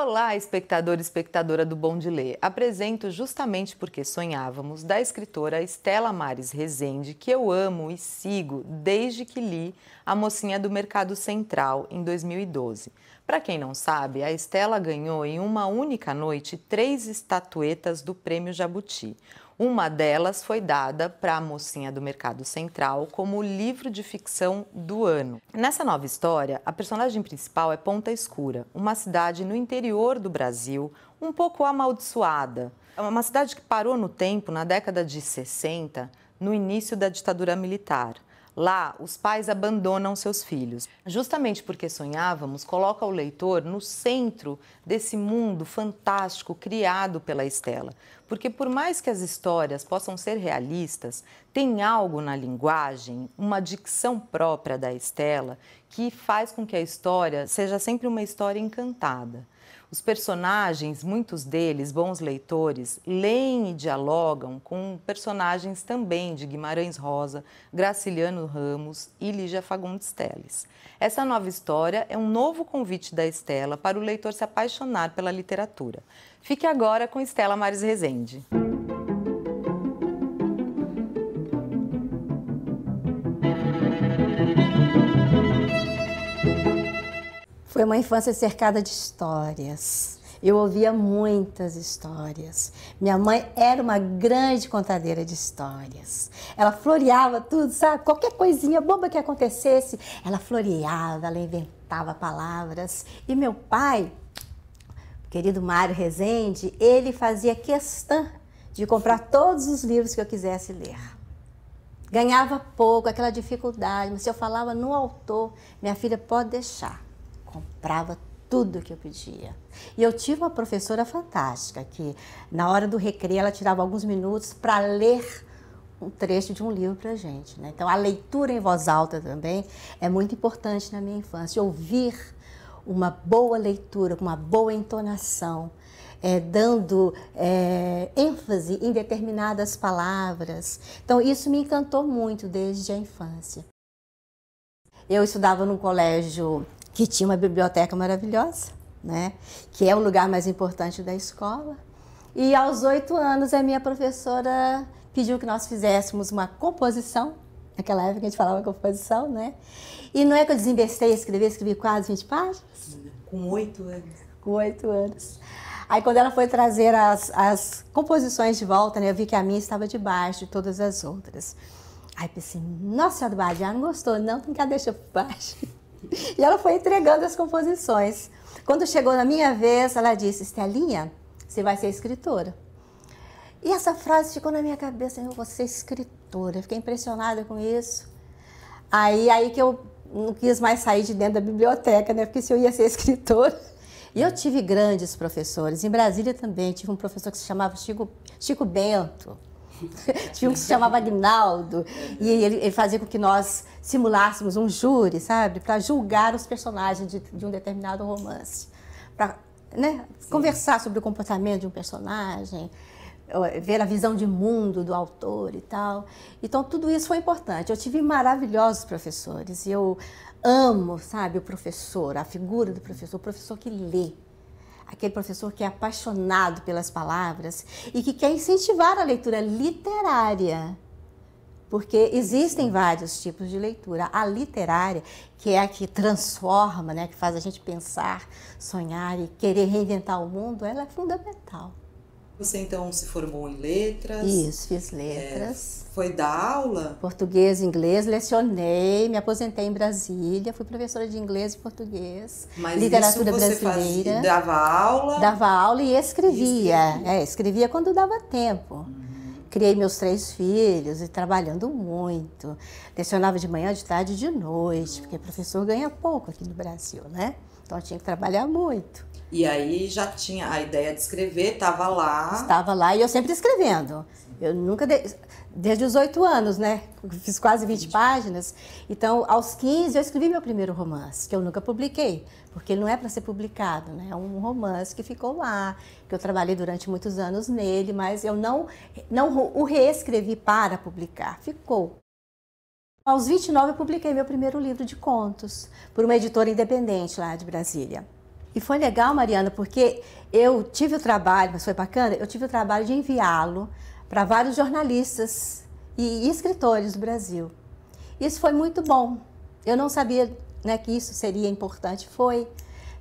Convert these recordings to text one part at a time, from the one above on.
Olá, espectador e espectadora do Bom de Ler. Apresento justamente porque sonhávamos da escritora Estela Mares Rezende, que eu amo e sigo desde que li A Mocinha do Mercado Central em 2012. Para quem não sabe, a Estela ganhou em uma única noite três estatuetas do Prêmio Jabuti. Uma delas foi dada para a mocinha do Mercado Central como livro de ficção do ano. Nessa nova história, a personagem principal é Ponta Escura, uma cidade no interior do Brasil, um pouco amaldiçoada. É uma cidade que parou no tempo na década de 60, no início da ditadura militar. Lá, os pais abandonam seus filhos. Justamente porque sonhávamos, coloca o leitor no centro desse mundo fantástico criado pela Estela. Porque, por mais que as histórias possam ser realistas, tem algo na linguagem, uma dicção própria da Estela, que faz com que a história seja sempre uma história encantada. Os personagens, muitos deles bons leitores, leem e dialogam com personagens também de Guimarães Rosa, Graciliano Ramos e Lígia Fagundes Teles. Essa nova história é um novo convite da Estela para o leitor se apaixonar pela literatura. Fique agora com Estela Mares Rezende. Foi uma infância cercada de histórias. Eu ouvia muitas histórias. Minha mãe era uma grande contadeira de histórias. Ela floreava tudo, sabe? Qualquer coisinha boba que acontecesse, ela floreava, ela inventava palavras. E meu pai, o querido Mário Rezende, ele fazia questão de comprar todos os livros que eu quisesse ler. Ganhava pouco, aquela dificuldade, mas se eu falava no autor, minha filha pode deixar comprava tudo que eu pedia. E eu tive uma professora fantástica que, na hora do recreio, ela tirava alguns minutos para ler um trecho de um livro para gente. Né? Então, a leitura em voz alta também é muito importante na minha infância. Ouvir uma boa leitura, uma boa entonação, é, dando é, ênfase em determinadas palavras. Então, isso me encantou muito desde a infância. Eu estudava num colégio que tinha uma biblioteca maravilhosa, né? que é o lugar mais importante da escola. E aos oito anos, a minha professora pediu que nós fizéssemos uma composição. Naquela época a gente falava composição, né? E não é que eu desinvestei escrever, escrevi quase 20 páginas? Com oito anos. Com oito anos. Aí quando ela foi trazer as, as composições de volta, né, eu vi que a minha estava debaixo de todas as outras. Aí pensei, nossa, a do Badiá não gostou, não, tem que a deixar por baixo. E ela foi entregando as composições. Quando chegou na minha vez, ela disse: Estelinha, você vai ser escritora. E essa frase ficou na minha cabeça: eu vou ser escritora. fiquei impressionada com isso. Aí, aí que eu não quis mais sair de dentro da biblioteca, né? Porque se eu ia ser escritora. E eu tive grandes professores. Em Brasília também tive um professor que se chamava Chico, Chico Bento. Tinha um que se chamava Agnaldo. E ele, ele, fazia com que nós simulássemos um júri, sabe? Para julgar os personagens de, de um determinado romance. Para né, conversar sobre o comportamento de um personagem, ver a visão de mundo do autor e tal. Então, tudo isso foi importante. Eu tive maravilhosos professores e eu amo, sabe, o professor, a figura do professor, o professor que lê aquele professor que é apaixonado pelas palavras e que quer incentivar a leitura literária. Porque existem vários tipos de leitura. A literária, que é a que transforma, né, que faz a gente pensar, sonhar e querer reinventar o mundo, ela é fundamental. Você então se formou em letras? Isso, fiz letras. É, foi dar aula? Português, inglês, lecionei, me aposentei em Brasília, fui professora de inglês e português, Mas literatura isso você brasileira. Fazia, dava aula? Dava aula e escrevia. E É, escrevia quando dava tempo. Uhum. Criei meus três filhos e trabalhando muito. Lecionava de manhã, de tarde e de noite, porque professor ganha pouco aqui no Brasil, né? Então tinha que trabalhar muito. E aí já tinha a ideia de escrever, estava lá. Estava lá e eu sempre escrevendo. Eu nunca. De... Desde os oito anos, né? Fiz quase 20, 20 páginas. Então, aos 15, eu escrevi meu primeiro romance, que eu nunca publiquei, porque ele não é para ser publicado, né? É um romance que ficou lá, que eu trabalhei durante muitos anos nele, mas eu não, não o reescrevi para publicar. Ficou. Aos 29 eu publiquei meu primeiro livro de contos por uma editora independente lá de Brasília. E foi legal, Mariana, porque eu tive o trabalho, mas foi bacana, eu tive o trabalho de enviá-lo para vários jornalistas e escritores do Brasil. Isso foi muito bom. Eu não sabia né, que isso seria importante, foi,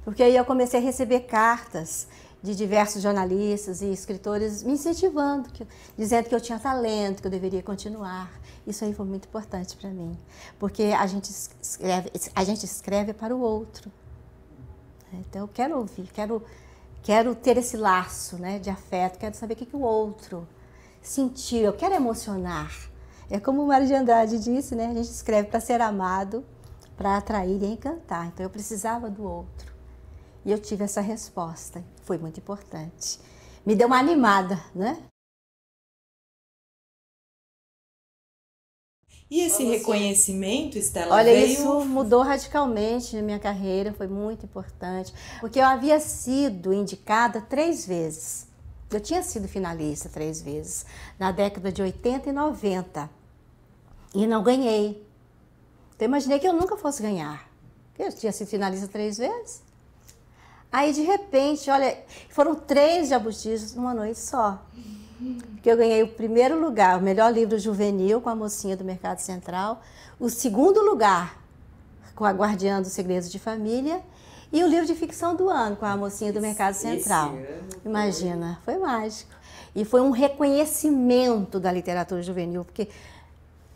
porque aí eu comecei a receber cartas de diversos jornalistas e escritores me incentivando, que, dizendo que eu tinha talento, que eu deveria continuar, isso aí foi muito importante para mim, porque a gente escreve, a gente escreve para o outro. Né? Então eu quero ouvir, quero quero ter esse laço, né, de afeto, quero saber o que, que o outro sentiu, eu quero emocionar. É como o Mário de Andrade disse, né, a gente escreve para ser amado, para atrair e encantar. Então eu precisava do outro. E eu tive essa resposta, foi muito importante. Me deu uma animada, né? E esse reconhecimento, Estela, Olha, veio... isso mudou radicalmente na minha carreira, foi muito importante, porque eu havia sido indicada três vezes. Eu tinha sido finalista três vezes, na década de 80 e 90, e não ganhei. Então, eu imaginei que eu nunca fosse ganhar. Eu tinha sido finalista três vezes. Aí, de repente, olha, foram três jabutis numa noite só que eu ganhei o primeiro lugar, o melhor livro juvenil com a mocinha do Mercado Central, o segundo lugar com a Guardiã dos Segredos de Família e o livro de ficção do ano com a mocinha do Mercado Central. Esse Imagina, foi mágico. E foi um reconhecimento da literatura juvenil, porque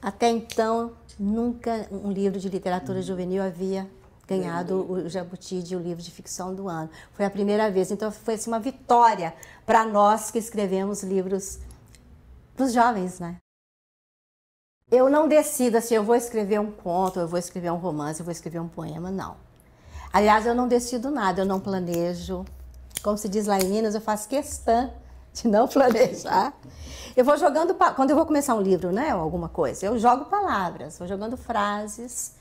até então nunca um livro de literatura uhum. juvenil havia ganhado o Jabuti de o livro de ficção do ano. Foi a primeira vez, então foi assim, uma vitória para nós que escrevemos livros para os jovens, né? Eu não decido assim, eu vou escrever um conto, eu vou escrever um romance, eu vou escrever um poema, não. Aliás, eu não decido nada, eu não planejo. Como se diz lá em Minas, eu faço questão de não planejar. Eu vou jogando, quando eu vou começar um livro, né, ou alguma coisa, eu jogo palavras, vou jogando frases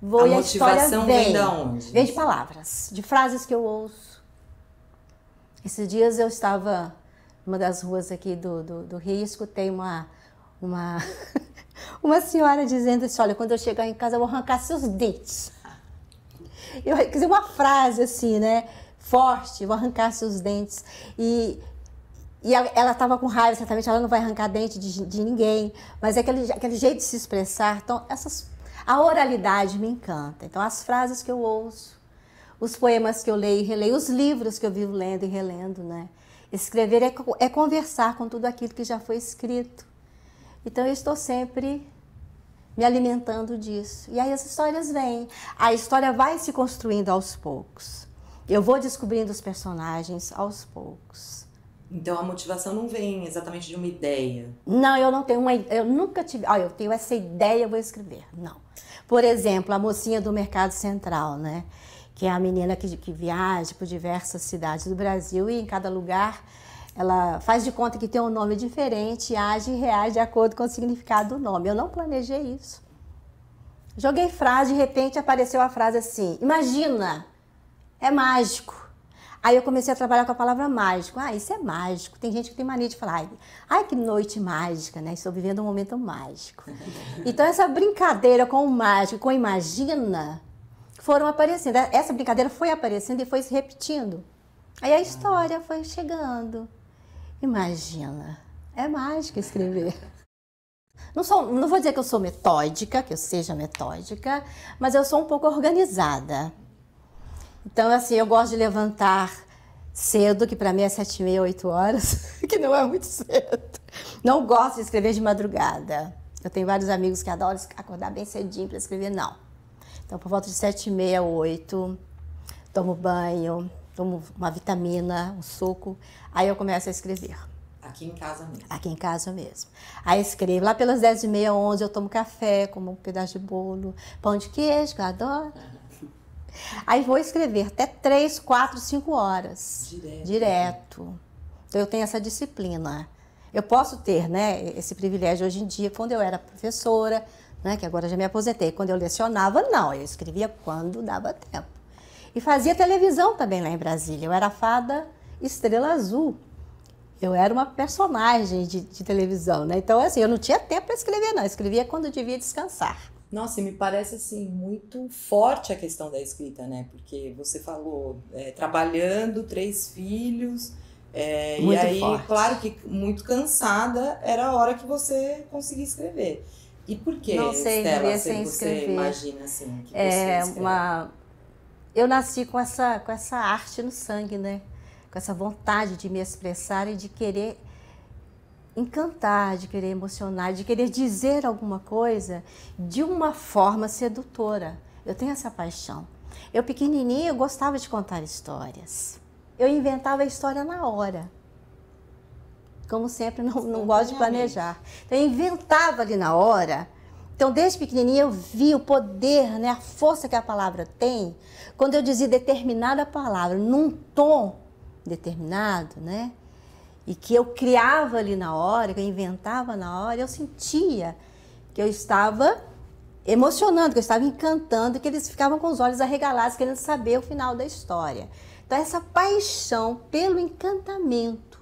Vou a e motivação a vem. vem onde? Vem de palavras, de frases que eu ouço. Esses dias eu estava numa das ruas aqui do, do, do Rio e escutei uma, uma, uma senhora dizendo assim, olha, quando eu chegar em casa eu vou arrancar seus dentes. Eu, queria dizer, uma frase assim, né? Forte, vou arrancar seus dentes. E, e ela estava com raiva, certamente ela não vai arrancar dente de, de ninguém. Mas é aquele, aquele jeito de se expressar. Então, essas a oralidade me encanta. Então, as frases que eu ouço, os poemas que eu leio e releio, os livros que eu vivo lendo e relendo, né? Escrever é, é conversar com tudo aquilo que já foi escrito. Então, eu estou sempre me alimentando disso. E aí as histórias vêm. A história vai se construindo aos poucos. Eu vou descobrindo os personagens aos poucos. Então a motivação não vem exatamente de uma ideia. Não, eu não tenho uma eu nunca tive, ah, eu tenho essa ideia, eu vou escrever. Não. Por exemplo, a mocinha do Mercado Central, né? Que é a menina que, que viaja por diversas cidades do Brasil e em cada lugar ela faz de conta que tem um nome diferente, age e reage de acordo com o significado do nome. Eu não planejei isso. Joguei frase, de repente apareceu a frase assim: Imagina, é mágico. Aí eu comecei a trabalhar com a palavra mágico. Ah, isso é mágico. Tem gente que tem mania de falar, ai, que noite mágica, né? Estou vivendo um momento mágico. então essa brincadeira com o mágico, com imagina, foram aparecendo. Essa brincadeira foi aparecendo e foi se repetindo. Aí a história foi chegando. Imagina, é mágico escrever. Não, sou, não vou dizer que eu sou metódica, que eu seja metódica, mas eu sou um pouco organizada. Então, assim, eu gosto de levantar cedo, que para mim é sete e meia, oito horas, que não é muito cedo. Não gosto de escrever de madrugada. Eu tenho vários amigos que adoram acordar bem cedinho para escrever, não. Então, por volta de sete e meia, oito, tomo banho, tomo uma vitamina, um suco, aí eu começo a escrever. Aqui em casa mesmo? Aqui em casa mesmo. Aí escrevo. Lá pelas 10 e meia, 11, eu tomo café, como um pedaço de bolo, pão de queijo, que eu adoro. Uhum. Aí vou escrever até 3, 4, 5 horas. Direto. direto. Então eu tenho essa disciplina. Eu posso ter né, esse privilégio hoje em dia, quando eu era professora, né, que agora já me aposentei, quando eu lecionava, não, eu escrevia quando dava tempo. E fazia televisão também lá em Brasília. Eu era a fada Estrela Azul. Eu era uma personagem de, de televisão, né? Então, assim, eu não tinha tempo para escrever, não. Eu escrevia quando devia descansar. Nossa, me parece assim muito forte a questão da escrita, né? Porque você falou é, trabalhando, três filhos, é, e aí, forte. claro que muito cansada era a hora que você conseguia escrever. E por que, Não sei, Estela, se sem você escrever. imagina assim que é você uma eu nasci com essa com essa arte no sangue, né? Com essa vontade de me expressar e de querer encantar, de querer emocionar, de querer dizer alguma coisa de uma forma sedutora. Eu tenho essa paixão. Eu pequenininha eu gostava de contar histórias. Eu inventava a história na hora. Como sempre, não, não gosto de planejar. Então, eu inventava ali na hora. Então, desde pequenininha eu vi o poder, né, a força que a palavra tem. Quando eu dizia determinada palavra num tom determinado, né? e que eu criava ali na hora, que eu inventava na hora, eu sentia que eu estava emocionando, que eu estava encantando, que eles ficavam com os olhos arregalados querendo saber o final da história. Então essa paixão pelo encantamento,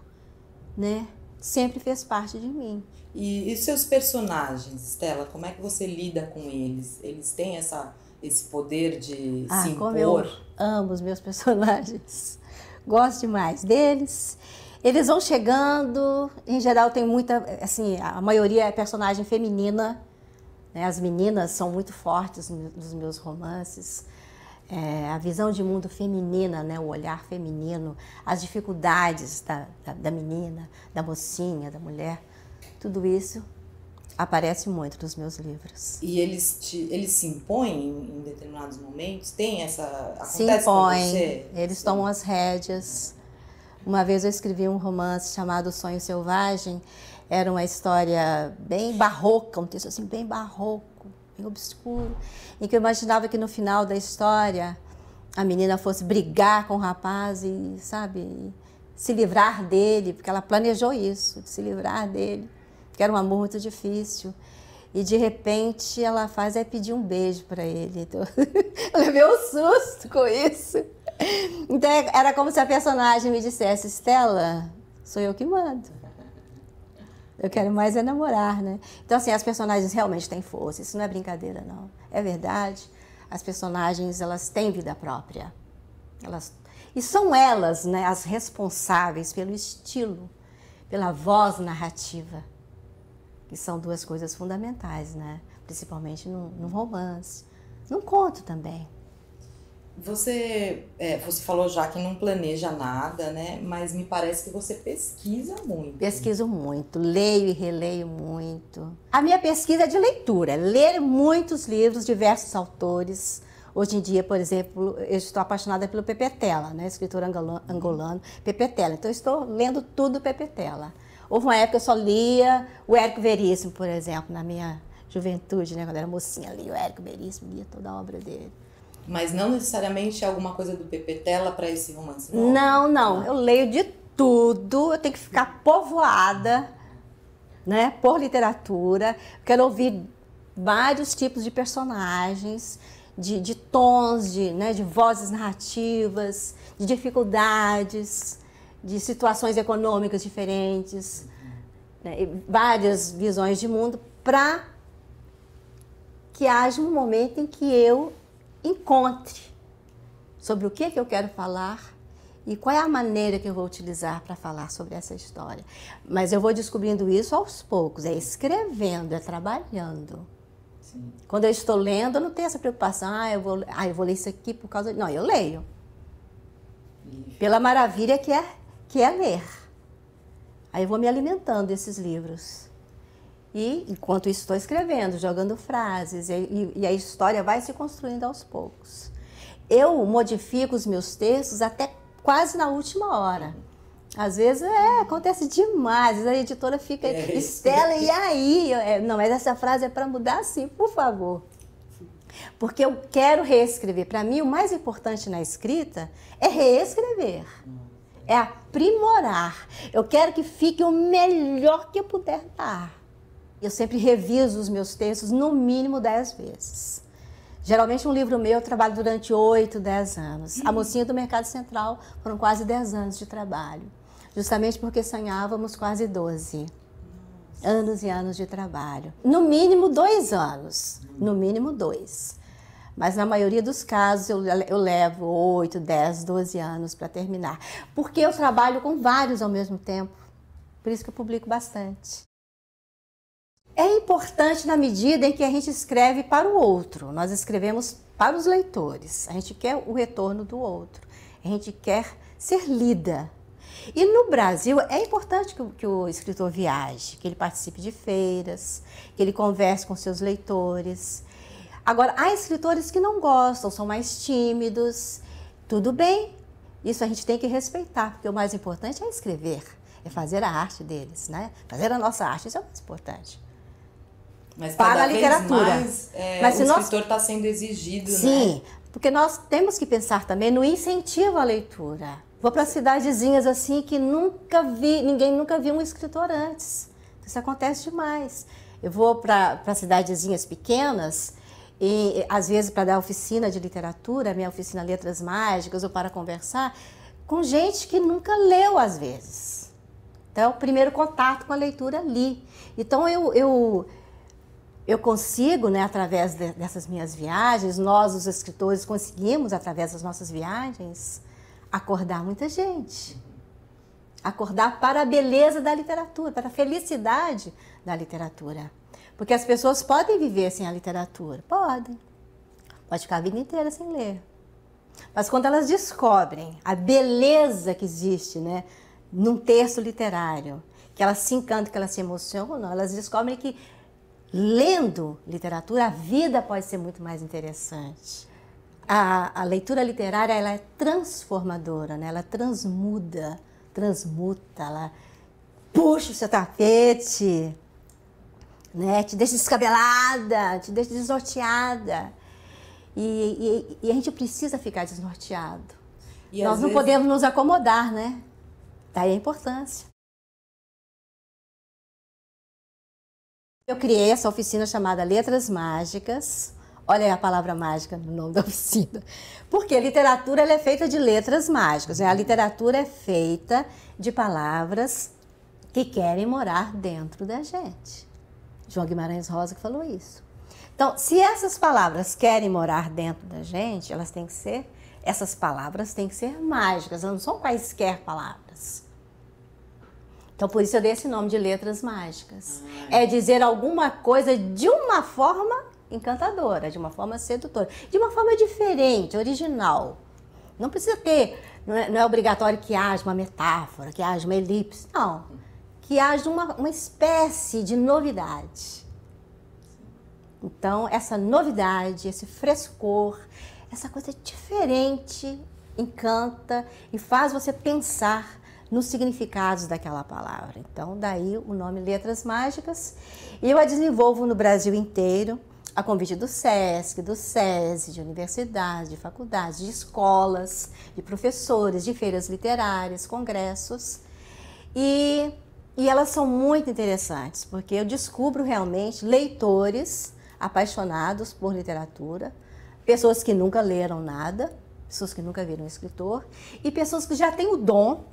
né, sempre fez parte de mim. E, e seus personagens, Stella, como é que você lida com eles? Eles têm essa esse poder de ah, se impor? Como eu amo os meus personagens. Gosto demais deles. Eles vão chegando, em geral tem muita, assim, a maioria é personagem feminina, né? as meninas são muito fortes nos meus romances. É, a visão de mundo feminina, né? o olhar feminino, as dificuldades da, da, da menina, da mocinha, da mulher, tudo isso aparece muito nos meus livros. E eles, te, eles se impõem em determinados momentos? Tem essa. Acontece se impõem, eles tomam as rédeas. Uma vez eu escrevi um romance chamado Sonho Selvagem, era uma história bem barroca, um texto assim bem barroco, bem obscuro, em que eu imaginava que no final da história a menina fosse brigar com o rapaz e, sabe, se livrar dele, porque ela planejou isso, se livrar dele, que era um amor muito difícil. E de repente ela faz é pedir um beijo para ele. Então, eu levei um susto com isso. então é, era como se a personagem me dissesse, Stella, sou eu que mando. Eu quero mais é namorar, né? Então, assim, as personagens realmente têm força. Isso não é brincadeira, não. É verdade. As personagens, elas têm vida própria. Elas... E são elas, né, as responsáveis pelo estilo, pela voz narrativa. Que são duas coisas fundamentais, né? Principalmente no num romance. Num conto também. Você, é, você falou já que não planeja nada, né? Mas me parece que você pesquisa muito. Pesquiso muito, leio e releio muito. A minha pesquisa é de leitura, ler muitos livros, diversos autores. Hoje em dia, por exemplo, eu estou apaixonada pelo Pepetela, né? escritor uhum. angolano, Pepetela. Então, eu estou lendo tudo Pepetela. Houve uma época que eu só lia o Érico Veríssimo, por exemplo, na minha juventude, né? quando eu era mocinha, lia o Érico Veríssimo, lia toda a obra dele. Mas não necessariamente é alguma coisa do Pepe Tela para esse romance. Não, não, não. Eu leio de tudo. Eu tenho que ficar povoada, né? Por literatura. Quero ouvir vários tipos de personagens, de, de tons, de, né, de vozes narrativas, de dificuldades, de situações econômicas diferentes, né, várias visões de mundo, para que haja um momento em que eu encontre sobre o que, que eu quero falar e qual é a maneira que eu vou utilizar para falar sobre essa história. Mas eu vou descobrindo isso aos poucos, é escrevendo, é trabalhando. Sim. Quando eu estou lendo, eu não tenho essa preocupação, ah, eu vou, ah, eu vou ler isso aqui por causa. Não, eu leio. Pela maravilha que é, que é ler. Aí eu vou me alimentando desses livros. E, enquanto isso, estou escrevendo, jogando frases, e, e, e a história vai se construindo aos poucos. Eu modifico os meus textos até quase na última hora. Às vezes é, acontece demais. A editora fica, é Estela, e aí? É, não, mas essa frase é para mudar sim, por favor. Porque eu quero reescrever. Para mim, o mais importante na escrita é reescrever, é aprimorar. Eu quero que fique o melhor que eu puder dar. Eu sempre reviso os meus textos no mínimo 10 vezes. Geralmente um livro meu eu trabalho durante 8, 10 anos. A mocinha do Mercado Central foram quase 10 anos de trabalho. Justamente porque sonhávamos quase 12 anos e anos de trabalho. No mínimo dois anos, no mínimo dois. Mas na maioria dos casos eu, eu levo 8, 10, 12 anos para terminar. Porque eu trabalho com vários ao mesmo tempo. Por isso que eu publico bastante é importante na medida em que a gente escreve para o outro. Nós escrevemos para os leitores. A gente quer o retorno do outro. A gente quer ser lida. E no Brasil é importante que o, que o escritor viaje, que ele participe de feiras, que ele converse com seus leitores. Agora, há escritores que não gostam, são mais tímidos. Tudo bem, isso a gente tem que respeitar, porque o mais importante é escrever, é fazer a arte deles, né? Fazer a nossa arte, isso é o mais importante. Mas para a literatura. Mais, é, Mas o escritor está nós... sendo exigido, né? Sim, né? porque nós temos que pensar também no incentivo à leitura. Vou para cidadezinhas assim que nunca vi, ninguém nunca viu um escritor antes. Isso acontece demais. Eu vou para cidadezinhas pequenas e às vezes para dar oficina de literatura, minha oficina Letras Mágicas ou para conversar com gente que nunca leu às vezes. Então, o primeiro contato com a leitura ali. Então, eu, eu eu consigo, né, através de, dessas minhas viagens, nós, os escritores, conseguimos, através das nossas viagens, acordar muita gente. Acordar para a beleza da literatura, para a felicidade da literatura. Porque as pessoas podem viver sem a literatura, podem. Pode ficar a vida inteira sem ler. Mas quando elas descobrem a beleza que existe né, num texto literário, que elas se encantam, que elas se emocionam, elas descobrem que lendo literatura, a vida pode ser muito mais interessante. A, a leitura literária ela é transformadora, né? ela transmuda, transmuta, ela puxa o seu tapete, né? te deixa descabelada, te deixa desnorteada. E, e, e a gente precisa ficar desnorteado. E Nós não vezes... podemos nos acomodar, né? Daí a importância. Eu criei essa oficina chamada Letras Mágicas. Olha a palavra mágica no nome da oficina. Porque literatura é feita de letras mágicas. Né? A literatura é feita de palavras que querem morar dentro da gente. João Guimarães Rosa que falou isso. Então, se essas palavras querem morar dentro da gente, elas têm que ser, essas palavras têm que ser mágicas, elas não são quaisquer palavras. Então, por isso eu dei esse nome de letras mágicas. Ah. É dizer alguma coisa de uma forma encantadora, de uma forma sedutora, de uma forma diferente, original. Não precisa ter, não é, não é obrigatório que haja uma metáfora, que haja uma elipse, não. Que haja uma, uma espécie de novidade. Então, essa novidade, esse frescor, essa coisa diferente encanta e faz você pensar nos significados daquela palavra. Então, daí o nome Letras Mágicas. Eu a desenvolvo no Brasil inteiro, a convite do SESC, do SESI, de universidades, de faculdades, de escolas, de professores, de feiras literárias, congressos. E, e elas são muito interessantes, porque eu descubro realmente leitores apaixonados por literatura, pessoas que nunca leram nada, pessoas que nunca viram um escritor e pessoas que já têm o dom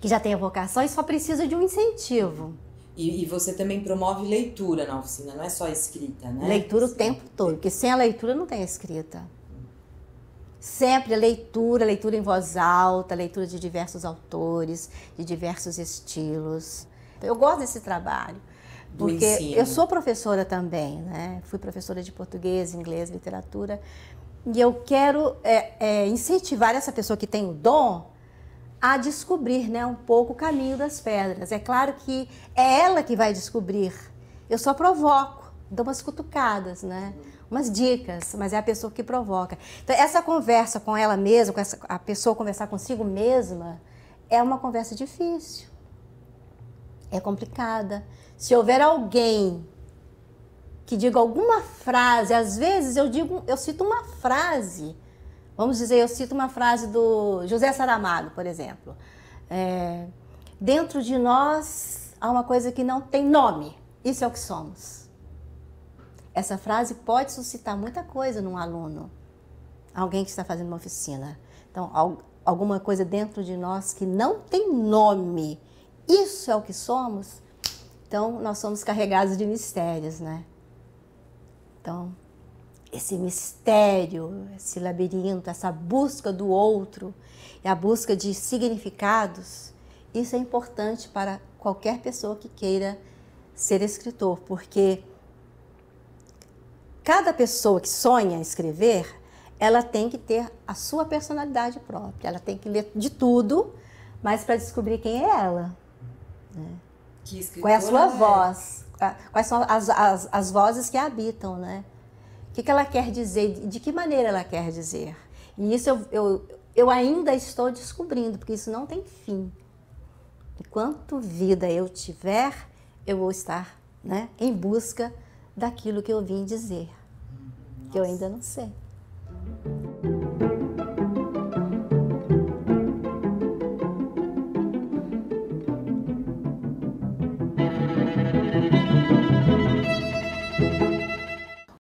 que já tem a vocação e só precisa de um incentivo. E, e, você também promove leitura na oficina, não é só escrita, né? Leitura o tempo todo, porque sem a leitura não tem escrita. Sempre a leitura, leitura em voz alta, leitura de diversos autores, de diversos estilos. Eu gosto desse trabalho, porque eu sou professora também, né? Fui professora de português, inglês, literatura, e eu quero é, é, incentivar essa pessoa que tem o dom a descobrir, né, um pouco o caminho das pedras. É claro que é ela que vai descobrir. Eu só provoco, dou umas cutucadas, né? Umas dicas, mas é a pessoa que provoca. Então, essa conversa com ela mesma, com essa, a pessoa conversar consigo mesma, é uma conversa difícil. É complicada. Se houver alguém que diga alguma frase, às vezes eu digo, eu cito uma frase Vamos dizer, eu cito uma frase do José Saramago, por exemplo. É, dentro de nós há uma coisa que não tem nome. Isso é o que somos. Essa frase pode suscitar muita coisa num aluno, alguém que está fazendo uma oficina. Então, alguma coisa dentro de nós que não tem nome. Isso é o que somos. Então, nós somos carregados de mistérios, né? Então, esse mistério, esse labirinto, essa busca do outro e a busca de significados, isso é importante para qualquer pessoa que queira ser escritor, porque cada pessoa que sonha escrever, ela tem que ter a sua personalidade própria, ela tem que ler de tudo, mas para descobrir quem é ela. Né? Qual é a sua é. voz? Quais são as, as, as vozes que a habitam, né? que, que ela quer dizer, de que maneira ela quer dizer. E isso eu, eu, eu ainda estou descobrindo, porque isso não tem fim. Enquanto vida eu tiver, eu vou estar né, em busca daquilo que eu vim dizer, Nossa. que eu ainda não sei.